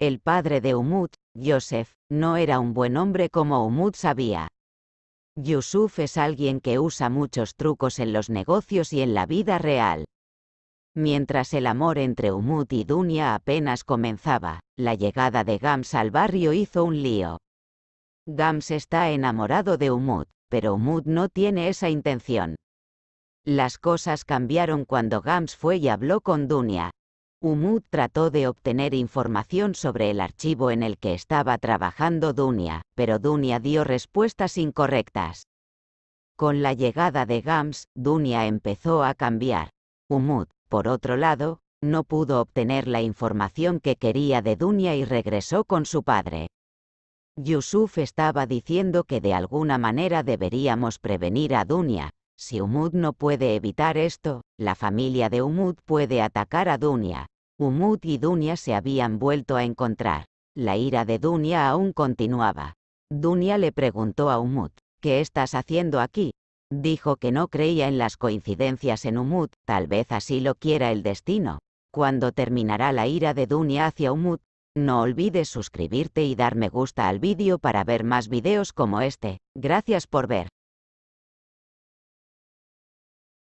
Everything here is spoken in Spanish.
El padre de Umud, Joseph, no era un buen hombre como Umud sabía. Yusuf es alguien que usa muchos trucos en los negocios y en la vida real. Mientras el amor entre Umud y Dunia apenas comenzaba, la llegada de Gams al barrio hizo un lío. Gams está enamorado de Umud, pero Umud no tiene esa intención. Las cosas cambiaron cuando Gams fue y habló con Dunia, Umu trató de obtener información sobre el archivo en el que estaba trabajando Dunia, pero Dunia dio respuestas incorrectas. Con la llegada de Gams, Dunia empezó a cambiar. Umut, por otro lado, no pudo obtener la información que quería de Dunia y regresó con su padre. Yusuf estaba diciendo que de alguna manera deberíamos prevenir a Dunia, si Umud no puede evitar esto, la familia de Umud puede atacar a Dunia. Umud y Dunia se habían vuelto a encontrar. La ira de Dunia aún continuaba. Dunia le preguntó a Umud, ¿qué estás haciendo aquí? Dijo que no creía en las coincidencias en Umud, tal vez así lo quiera el destino. Cuando terminará la ira de Dunia hacia Umud, no olvides suscribirte y dar me gusta al vídeo para ver más videos como este. Gracias por ver.